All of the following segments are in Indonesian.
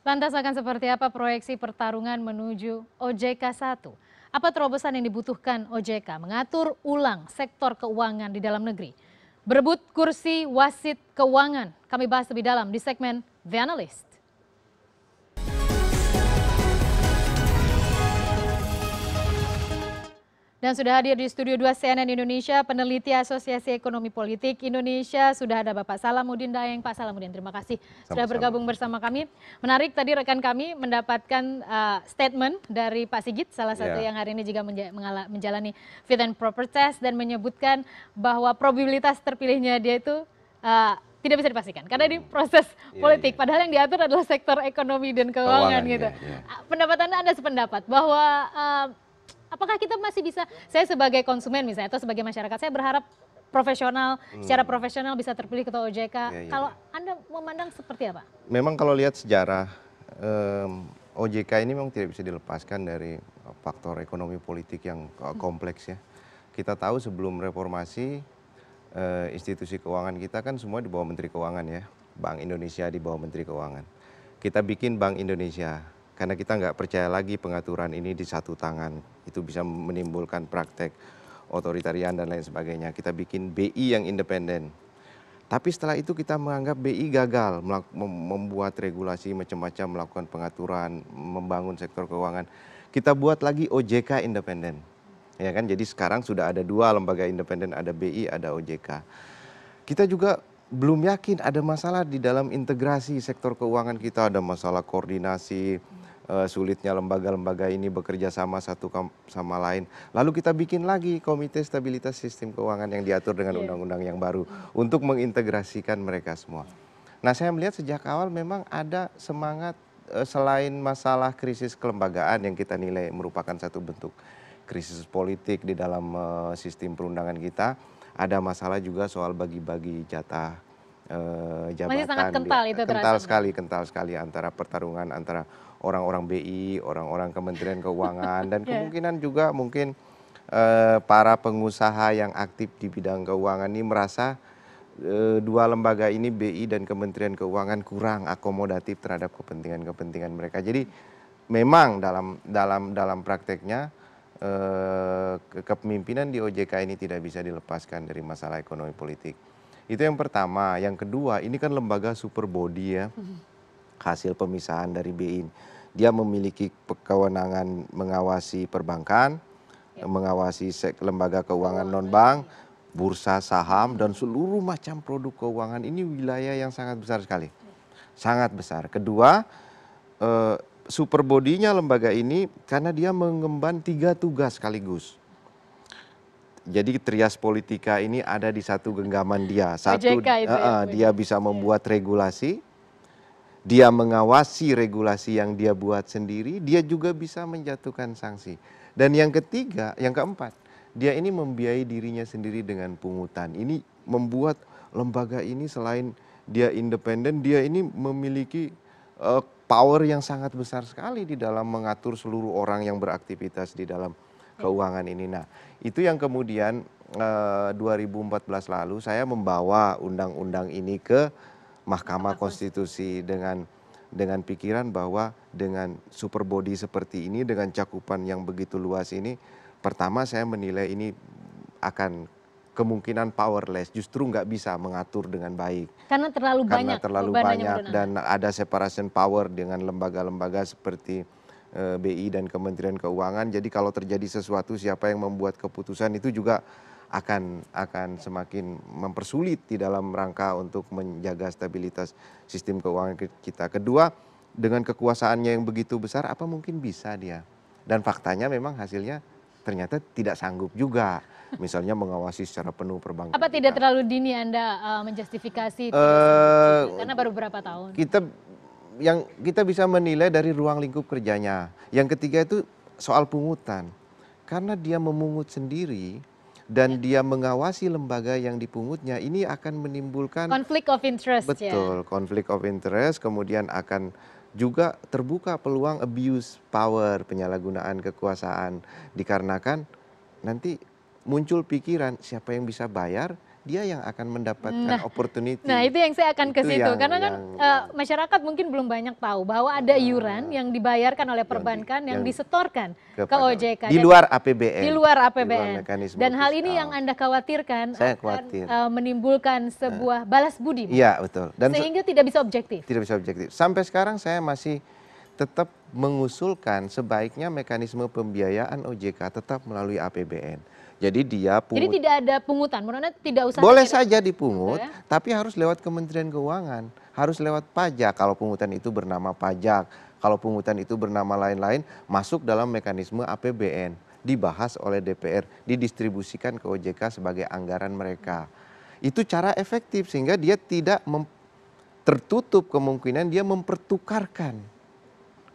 Lantas akan seperti apa proyeksi pertarungan menuju OJK 1? Apa terobosan yang dibutuhkan OJK mengatur ulang sektor keuangan di dalam negeri? Berebut kursi wasit keuangan. Kami bahas lebih dalam di segmen The Analyst. Dan sudah hadir di Studio 2 CNN Indonesia, peneliti Asosiasi Ekonomi Politik Indonesia, sudah ada Bapak Salamudin Dayeng. Pak Salamudin, terima kasih sama sudah bergabung bersama kami. Menarik tadi rekan kami mendapatkan uh, statement dari Pak Sigit, salah satu yeah. yang hari ini juga menja- menjalani fit and proper test dan menyebutkan bahwa probabilitas terpilihnya dia itu uh, tidak bisa dipastikan karena ini hmm. proses iya, iya. politik. Yeah. Padahal yang diatur adalah sektor ekonomi dan keuangan, keuangan gitu. Yeah, yeah. Pendapat anda, anda sependapat bahwa uh, apakah kita masih bisa saya sebagai konsumen misalnya atau sebagai masyarakat saya berharap profesional secara hmm. profesional bisa terpilih ketua OJK iya, iya, kalau iya. anda memandang seperti apa memang kalau lihat sejarah um, OJK ini memang tidak bisa dilepaskan dari eh, faktor ekonomi politik yang hmm. kompleks ya. Kita tahu sebelum reformasi uh, institusi keuangan kita kan semua di bawah Menteri Keuangan ya. Bank Indonesia di bawah Menteri Keuangan. Kita bikin Bank Indonesia karena kita nggak percaya lagi pengaturan ini di satu tangan. Itu bisa menimbulkan praktek otoritarian dan lain sebagainya. Kita bikin BI yang independen. Tapi setelah itu kita menganggap BI gagal membuat regulasi macam-macam, melakukan pengaturan, membangun sektor keuangan. Kita buat lagi OJK independen. Ya kan? Jadi sekarang sudah ada dua lembaga independen, ada BI, ada OJK. Kita juga belum yakin ada masalah di dalam integrasi sektor keuangan kita, ada masalah koordinasi, uh, sulitnya lembaga-lembaga ini bekerja sama satu sama lain. Lalu kita bikin lagi Komite Stabilitas Sistem Keuangan yang diatur dengan iya. undang-undang yang baru untuk mengintegrasikan mereka semua. Nah, saya melihat sejak awal memang ada semangat uh, selain masalah krisis kelembagaan yang kita nilai merupakan satu bentuk krisis politik di dalam uh, sistem perundangan kita, ada masalah juga soal bagi-bagi jatah jabatan. Masih sangat kental itu Kental sekali, kental sekali antara pertarungan antara orang-orang BI, orang-orang Kementerian Keuangan dan ya. kemungkinan juga mungkin eh, para pengusaha yang aktif di bidang keuangan ini merasa eh, dua lembaga ini BI dan Kementerian Keuangan kurang akomodatif terhadap kepentingan-kepentingan mereka. Jadi memang dalam dalam dalam prakteknya eh, kepemimpinan di OJK ini tidak bisa dilepaskan dari masalah ekonomi politik. Itu yang pertama. Yang kedua, ini kan lembaga super body ya. Hmm hasil pemisahan dari BI. Dia memiliki kewenangan mengawasi perbankan, ya. mengawasi lembaga keuangan non-bank, bursa saham, dan seluruh macam produk keuangan. Ini wilayah yang sangat besar sekali. Sangat besar. Kedua, eh, super bodinya lembaga ini karena dia mengemban tiga tugas sekaligus jadi trias politika ini ada di satu genggaman dia. Satu, ya, OJK uh, dia bisa membuat iya. regulasi, dia mengawasi regulasi yang dia buat sendiri, dia juga bisa menjatuhkan sanksi. Dan yang ketiga, yang keempat, dia ini membiayai dirinya sendiri dengan pungutan. Ini membuat lembaga ini selain dia independen, dia ini memiliki uh, power yang sangat besar sekali di dalam mengatur seluruh orang yang beraktivitas di dalam keuangan ini. Nah, itu yang kemudian uh, eh, 2014 lalu saya membawa undang-undang ini ke Mahkamah Konstitusi dengan dengan pikiran bahwa dengan super body seperti ini dengan cakupan yang begitu luas ini pertama saya menilai ini akan kemungkinan powerless justru nggak bisa mengatur dengan baik karena terlalu karena banyak terlalu banyak dan ada separation power dengan lembaga-lembaga seperti eh, BI dan Kementerian Keuangan jadi kalau terjadi sesuatu siapa yang membuat keputusan itu juga akan akan semakin mempersulit di dalam rangka untuk menjaga stabilitas sistem keuangan kita. Kedua, dengan kekuasaannya yang begitu besar, apa mungkin bisa dia? Dan faktanya memang hasilnya ternyata tidak sanggup juga. Misalnya mengawasi secara penuh perbankan. Apa tidak terlalu dini Anda uh, menjustifikasi? Uh, karena baru berapa tahun. Kita yang kita bisa menilai dari ruang lingkup kerjanya. Yang ketiga itu soal pungutan. Karena dia memungut sendiri, dan ya. dia mengawasi lembaga yang dipungutnya ini akan menimbulkan konflik of interest ya. betul ya. konflik of interest kemudian akan juga terbuka peluang abuse power penyalahgunaan kekuasaan dikarenakan nanti muncul pikiran siapa yang bisa bayar dia yang akan mendapatkan nah, opportunity. Nah, itu yang saya akan ke situ karena kan yang, uh, masyarakat mungkin belum banyak tahu bahwa ada nah, iuran yang dibayarkan oleh perbankan yang, yang disetorkan ke OJK di luar APBN. Di luar APBN. Di luar Dan hal ini yang Anda khawatirkan saya khawatir. akan uh, eh, menimbulkan eh. sebuah uh, balas budi. Iya, betul. Dan sehingga tidak bisa objektif. Tidak bisa objektif. Sampai sekarang saya masih tetap mengusulkan sebaiknya mekanisme pembiayaan OJK tetap melalui APBN jadi dia pungut. Jadi tidak ada pungutan, menurutnya tidak usah. Boleh saja dipungut, gitu ya? tapi harus lewat Kementerian Keuangan, harus lewat pajak kalau pungutan itu bernama pajak. Kalau pungutan itu bernama lain-lain, masuk dalam mekanisme APBN, dibahas oleh DPR, didistribusikan ke OJK sebagai anggaran mereka. Itu cara efektif sehingga dia tidak tertutup kemungkinan dia mempertukarkan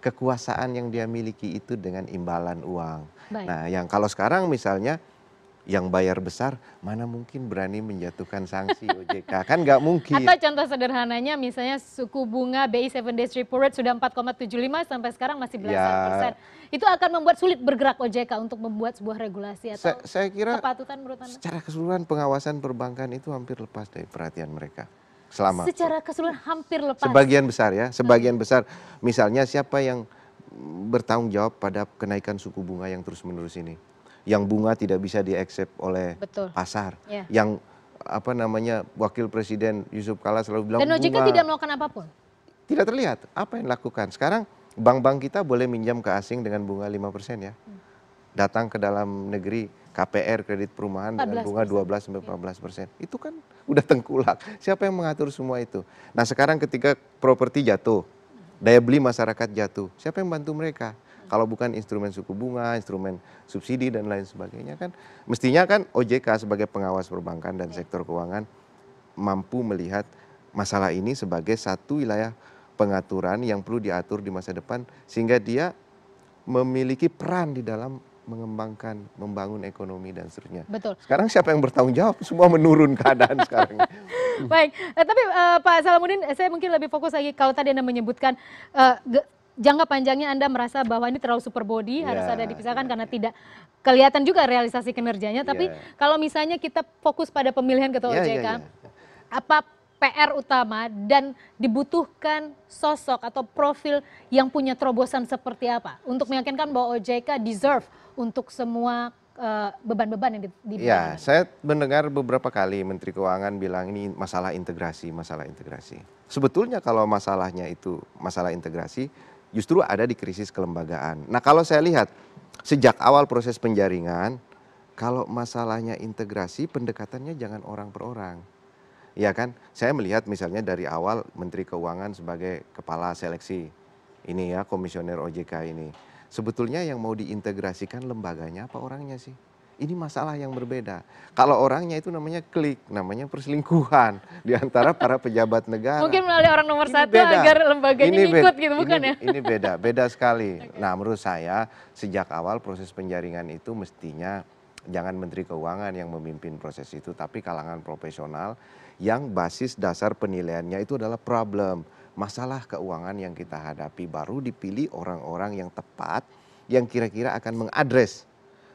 kekuasaan yang dia miliki itu dengan imbalan uang. Baik. Nah, yang kalau sekarang misalnya yang bayar besar mana mungkin berani menjatuhkan sanksi OJK kan nggak mungkin atau contoh sederhananya misalnya suku bunga BI 7 days repo rate sudah 4,75 sampai sekarang masih belasan ya. persen itu akan membuat sulit bergerak OJK untuk membuat sebuah regulasi atau saya, saya kira kepatutan menurut anda secara keseluruhan pengawasan perbankan itu hampir lepas dari perhatian mereka selama secara keseluruhan hampir lepas sebagian besar ya sebagian besar misalnya siapa yang bertanggung jawab pada kenaikan suku bunga yang terus menerus ini yang bunga tidak bisa diaksep oleh Betul. pasar. Ya. Yang apa namanya wakil presiden Yusuf Kala selalu bilang Dan OJK kan bunga, tidak melakukan apapun. Tidak terlihat apa yang dilakukan. Sekarang bank-bank kita boleh minjam ke asing dengan bunga 5% ya. Hmm. Datang ke dalam negeri KPR kredit perumahan dengan bunga 12 sampai 14 ya. persen. Itu kan udah tengkulak. Siapa yang mengatur semua itu? Nah sekarang ketika properti jatuh, daya beli masyarakat jatuh, siapa yang bantu mereka? kalau bukan instrumen suku bunga instrumen subsidi dan lain sebagainya kan mestinya kan OJK sebagai pengawas perbankan dan iya. sektor keuangan mampu melihat masalah ini sebagai satu wilayah pengaturan yang perlu diatur di masa depan sehingga dia memiliki peran di dalam mengembangkan, membangun ekonomi dan seterusnya. Betul. Sekarang siapa yang bertanggung jawab? Semua menurun keadaan sekarang. Baik, eh, tapi eh, Pak Salamudin, saya mungkin lebih fokus lagi kalau tadi Anda menyebutkan eh, jangka panjangnya Anda merasa bahwa ini terlalu super body yeah. harus ada dipisahkan iya, karena iya. tidak kelihatan juga realisasi kinerjanya. Iya. Tapi kalau misalnya kita fokus pada pemilihan ketua yeah, OJK, yeah, yeah. apa PR utama dan dibutuhkan sosok atau profil yang punya terobosan seperti apa untuk meyakinkan bahwa OJK deserve untuk semua eh, beban-beban yang diberikan? Ya, saya mendengar beberapa kali Menteri Keuangan bilang ini masalah integrasi, masalah integrasi. Sebetulnya kalau masalahnya itu masalah integrasi, justru ada di krisis kelembagaan. Nah kalau saya lihat sejak awal proses penjaringan, kalau masalahnya integrasi pendekatannya jangan orang per orang. Ya kan, saya melihat misalnya dari awal Menteri Keuangan sebagai kepala seleksi ini ya komisioner OJK ini. Sebetulnya yang mau diintegrasikan lembaganya apa orangnya sih? ini masalah yang berbeda. Kalau orangnya itu namanya klik, namanya perselingkuhan di antara para pejabat negara. Mungkin melalui orang nomor ini satu beda. agar lembaganya ini ikut gitu, bukan ini, ya? Ini beda, beda sekali. Okay. Nah menurut saya sejak awal proses penjaringan itu mestinya jangan Menteri Keuangan yang memimpin proses itu, tapi kalangan profesional yang basis dasar penilaiannya itu adalah problem, masalah keuangan yang kita hadapi, baru dipilih orang-orang yang tepat yang kira-kira akan mengadres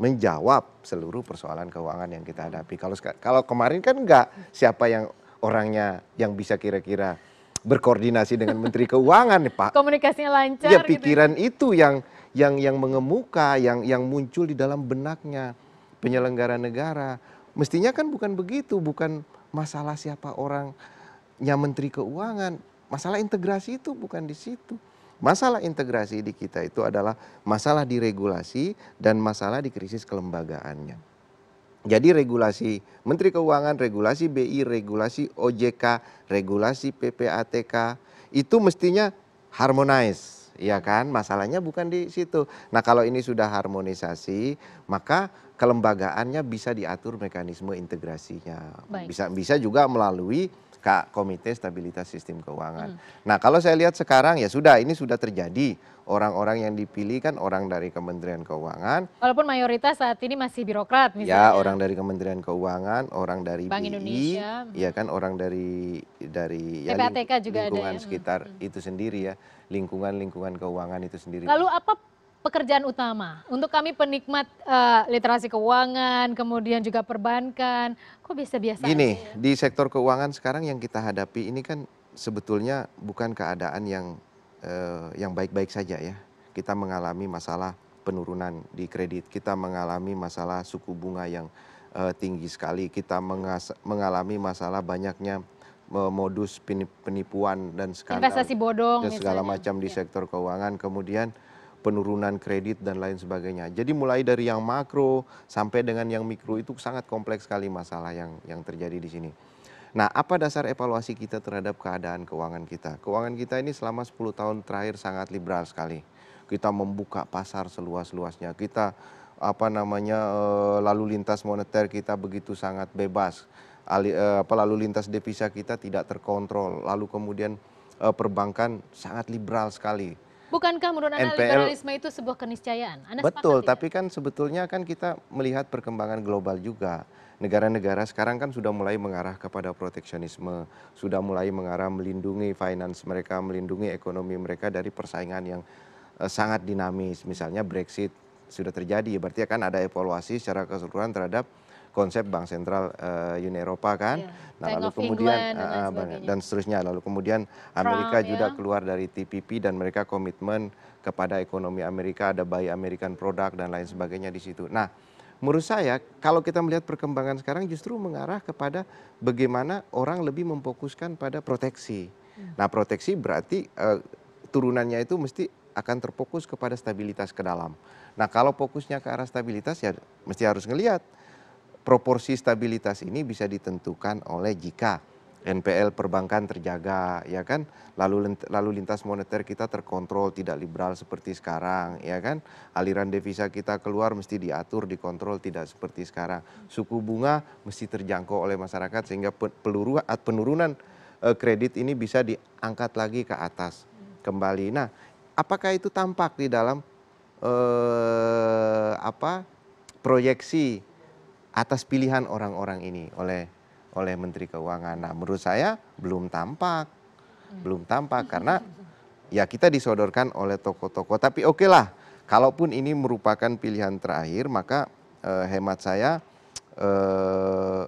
menjawab seluruh persoalan keuangan yang kita hadapi. Kalau kalau kemarin kan enggak siapa yang orangnya yang bisa kira-kira berkoordinasi dengan Menteri Keuangan nih Pak. Komunikasinya lancar. Ya, gitu ya. pikiran gitu. itu yang yang yang mengemuka, yang yang muncul di dalam benaknya penyelenggara negara. Mestinya kan bukan begitu, bukan masalah siapa orangnya Menteri Keuangan. Masalah integrasi itu bukan di situ masalah integrasi di kita itu adalah masalah di regulasi dan masalah di krisis kelembagaannya. Jadi regulasi Menteri Keuangan, regulasi BI, regulasi OJK, regulasi PPATK itu mestinya harmonis, ya kan? Masalahnya bukan di situ. Nah, kalau ini sudah harmonisasi, maka kelembagaannya bisa diatur mekanisme integrasinya. Baik. Bisa bisa juga melalui Komite Stabilitas Sistem Keuangan. Hmm. Nah, kalau saya lihat sekarang ya sudah ini sudah terjadi. Orang-orang yang dipilih kan orang dari Kementerian Keuangan. Walaupun mayoritas saat ini masih birokrat misalnya. Ya, orang dari Kementerian Keuangan, orang dari Bank BI, Indonesia. Ya kan orang dari dari ya, PPATK juga lingkungan ada ya. sekitar hmm. itu sendiri ya, lingkungan-lingkungan keuangan itu sendiri. Lalu apa pekerjaan utama untuk kami penikmat eh, literasi keuangan, kemudian juga perbankan. Kok bisa biasa Gini, ya? di sektor keuangan sekarang yang kita hadapi ini kan sebetulnya bukan keadaan yang uh, yang baik-baik saja ya. Kita mengalami masalah penurunan di kredit, kita mengalami masalah suku bunga yang uh, tinggi sekali, kita mengalami masalah banyaknya modus penipuan dan skandal investasi bodong dan segala misalnya. macam di ya. sektor keuangan kemudian penurunan kredit dan lain sebagainya. Jadi mulai dari yang makro sampai dengan yang mikro itu sangat kompleks sekali masalah yang yang terjadi di sini. Nah, apa dasar evaluasi kita terhadap keadaan keuangan kita? Keuangan kita ini selama 10 tahun terakhir sangat liberal sekali. Kita membuka pasar seluas-luasnya. Kita apa namanya eh, lalu lintas moneter kita begitu sangat bebas. Eh, apa lalu lintas devisa kita tidak terkontrol. Lalu kemudian eh, perbankan sangat liberal sekali Bukankah menurut Anda NPL, liberalisme itu sebuah keniscayaan? Anda betul, tapi kan sebetulnya kan kita melihat perkembangan global juga. Negara-negara sekarang kan sudah mulai mengarah kepada proteksionisme, sudah mulai mengarah melindungi finance mereka, melindungi ekonomi mereka dari persaingan yang uh, sangat dinamis. Misalnya Brexit sudah terjadi, berarti kan ada evaluasi secara keseluruhan terhadap konsep bank sentral uh, Uni Eropa kan. Yeah. Nah, lalu lalu kemudian England, dan, eh, dan seterusnya lalu kemudian Amerika Trump, ya. juga yeah. keluar dari TPP dan mereka komitmen kepada ekonomi Amerika ada buy American product dan lain sebagainya di situ. Nah, menurut saya kalau kita melihat perkembangan sekarang justru mengarah kepada bagaimana orang lebih memfokuskan pada proteksi. Hmm. Nah, proteksi berarti uh, turunannya itu mesti akan terfokus kepada stabilitas ke dalam. Nah, kalau fokusnya ke arah stabilitas ya mesti harus ngelihat proporsi stabilitas ini bisa ditentukan oleh jika NPL perbankan terjaga ya kan lalu lalu lintas moneter kita terkontrol tidak liberal seperti sekarang ya kan aliran devisa kita keluar mesti diatur dikontrol tidak seperti sekarang suku bunga mesti terjangkau oleh masyarakat sehingga peluru eh, penurunan eh, kredit ini bisa diangkat lagi ke atas kembali nah apakah itu tampak di dalam eh, apa proyeksi atas pilihan orang-orang ini oleh oleh Menteri Keuangan. Nah, menurut saya belum tampak, belum tampak karena ya kita disodorkan oleh tokoh-tokoh. Tapi oke lah, kalaupun ini merupakan pilihan terakhir, maka eh, hemat saya eh,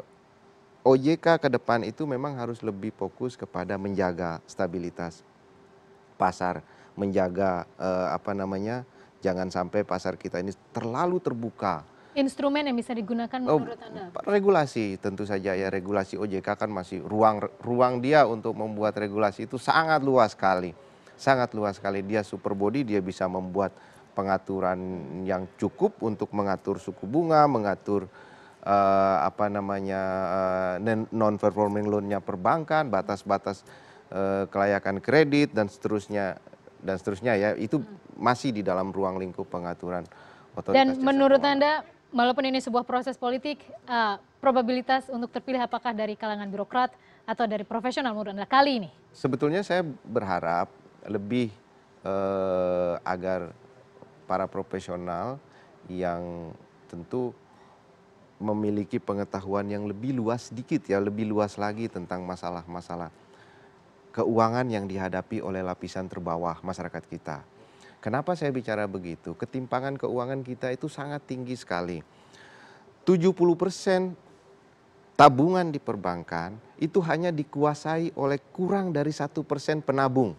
OJK ke depan itu memang harus lebih fokus kepada menjaga stabilitas pasar, menjaga eh, apa namanya, jangan sampai pasar kita ini terlalu terbuka instrumen yang bisa digunakan oh, menurut Anda? Regulasi tentu saja ya regulasi OJK kan masih ruang ruang dia untuk membuat regulasi itu sangat luas sekali. Sangat luas sekali dia super body dia bisa membuat pengaturan yang cukup untuk mengatur suku bunga, mengatur uh, apa namanya uh, non performing loan-nya perbankan, batas-batas uh, kelayakan kredit dan seterusnya dan seterusnya ya itu hmm. masih di dalam ruang lingkup pengaturan otoritas. Dan menurut Anda walaupun ini sebuah proses politik, uh, probabilitas untuk terpilih apakah dari kalangan birokrat atau dari profesional menurut Anda kali ini? Sebetulnya saya berharap lebih uh, agar para profesional yang tentu memiliki pengetahuan yang lebih luas sedikit ya, lebih luas lagi tentang masalah-masalah keuangan yang dihadapi oleh lapisan terbawah masyarakat kita Kenapa saya bicara begitu? Ketimpangan keuangan kita itu sangat tinggi sekali. 70% tabungan di perbankan itu hanya dikuasai oleh kurang dari satu persen penabung.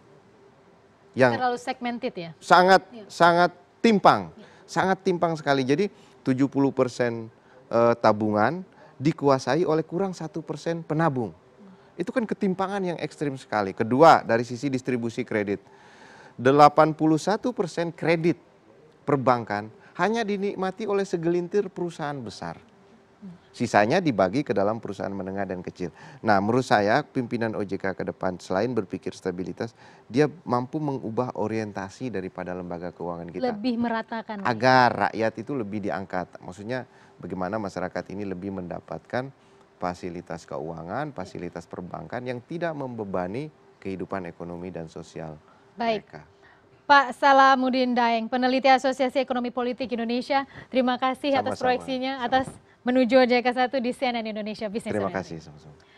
Yang terlalu segmented ya. Sangat ya. sangat timpang. Ya. Sangat timpang sekali. Jadi 70% persen e, tabungan dikuasai oleh kurang satu persen penabung. Hmm. Itu kan ketimpangan yang ekstrim sekali. Kedua, dari sisi distribusi kredit 81 persen kredit perbankan hanya dinikmati oleh segelintir perusahaan besar. Sisanya dibagi ke dalam perusahaan menengah dan kecil. Nah, menurut saya pimpinan OJK ke depan selain berpikir stabilitas, dia mampu mengubah orientasi daripada lembaga keuangan kita. Lebih meratakan. Agar rakyat itu lebih diangkat. Maksudnya bagaimana masyarakat ini lebih mendapatkan fasilitas keuangan, fasilitas perbankan yang tidak membebani kehidupan ekonomi dan sosial mereka. Pak Salamudin Daeng, peneliti Asosiasi Ekonomi Politik Indonesia. Terima kasih sama -sama. atas proyeksinya, atas menuju OJK 1 di CNN Indonesia Business Terima kasih sama